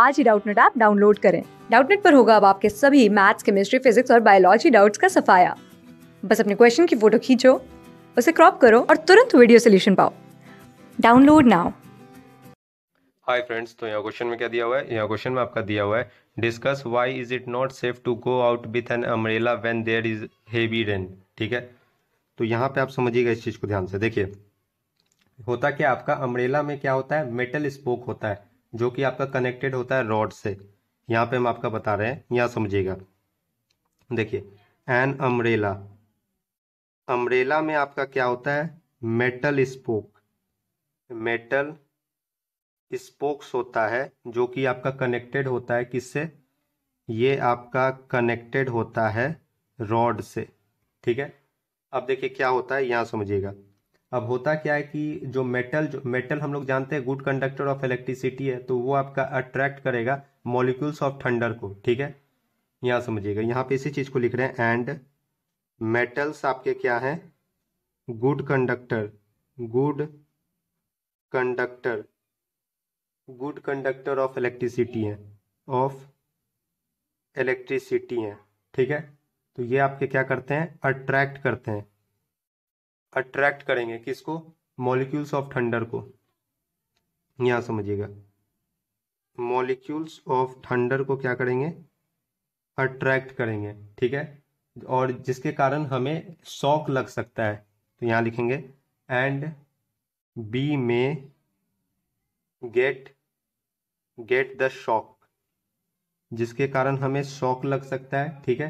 आज ही Doubtnut app download करें डाउटनेट पर होगा अब आपके सभी मैथ्स केमिस्ट्री फिजिक्स और बायोलॉजी डाउट्स का सफाया बस अपने क्वेश्चन की फोटो खींचो उसे क्रॉप करो और तुरंत वीडियो सोल्यूशन पाओ डाउनलोड नाउ हाय फ्रेंड्स तो यहाँ क्वेश्चन में क्या दिया हुआ है यहाँ क्वेश्चन में आपका दिया हुआ है discuss why is it not safe to go out with an umbrella when there is heavy rain ठीक है तो यहाँ पे आप समझिएगा इस चीज़ को ध्यान से देखिए होता क्या आपका अम्ब्रेला में क्या होता है मेटल स्पोक होता है जो कि आपका कनेक्टेड होता है रॉड से यहाँ पे हम आपका बता रहे हैं यहाँ समझिएगा देखिए एन अम्ब्रेला अम्ब्रेला में आपका क्या होता है मेटल स्पोक मेटल स्पोक्स होता है जो कि आपका कनेक्टेड होता है किससे ये आपका कनेक्टेड होता है रॉड से ठीक है अब देखिए क्या होता है यहाँ समझिएगा अब होता क्या है कि जो मेटल जो मेटल हम लोग जानते हैं गुड कंडक्टर ऑफ इलेक्ट्रिसिटी है तो वो आपका अट्रैक्ट करेगा मॉलिक्यूल्स ऑफ थंडर को ठीक है यहाँ समझिएगा यहाँ पे इसी चीज़ को लिख रहे हैं एंड मेटल्स आपके क्या हैं good conductor good conductor good conductor of electricity है ऑफ इलेक्ट्रिसिटी है ठीक है तो ये आपके क्या करते हैं अट्रैक्ट करते हैं अट्रैक्ट करेंगे किसको मॉलिक्यूल्स ऑफ थंडर को यहां समझिएगा मॉलिक्यूल्स ऑफ थंडर को क्या करेंगे अट्रैक्ट करेंगे ठीक है और जिसके कारण हमें शॉक लग सकता है तो यहाँ लिखेंगे एंड बी में गेट गेट द शॉक जिसके कारण हमें शौक लग सकता है ठीक है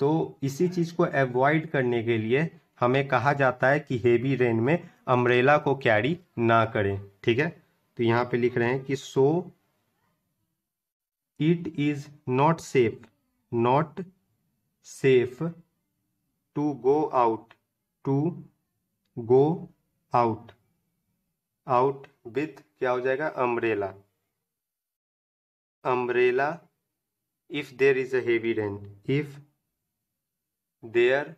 तो इसी चीज़ को एवॉइड करने के लिए हमें कहा जाता है कि हेवी रेन में अम्ब्रेला को कैरी ना करें ठीक है तो यहां पे लिख रहे हैं कि so it is not safe not safe to go out to go out out with क्या हो जाएगा umbrella umbrella if there is a heavy rain if there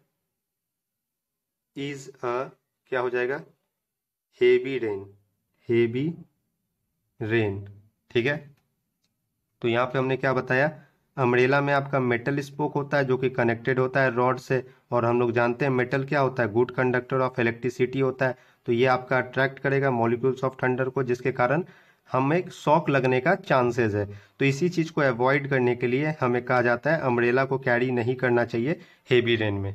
is a क्या हो जाएगा हेवी रेन हेवी रेन ठीक है तो यहाँ पे हमने क्या बताया अमरेला में आपका मेटल स्पोक होता है जो कि कनेक्टेड होता है रॉड से और हम लोग जानते हैं मेटल क्या होता है गुड कंडक्टर ऑफ इलेक्ट्रिसिटी होता है तो ये आपका अट्रैक्ट करेगा मॉलिक्यूल्स ऑफ थंडर को जिसके कारण हमें एक शॉक लगने का चांसेस है तो इसी चीज़ को अवॉइड करने के लिए हमें कहा जाता है अमरेला को कैरी नहीं करना चाहिए हेवी रेन में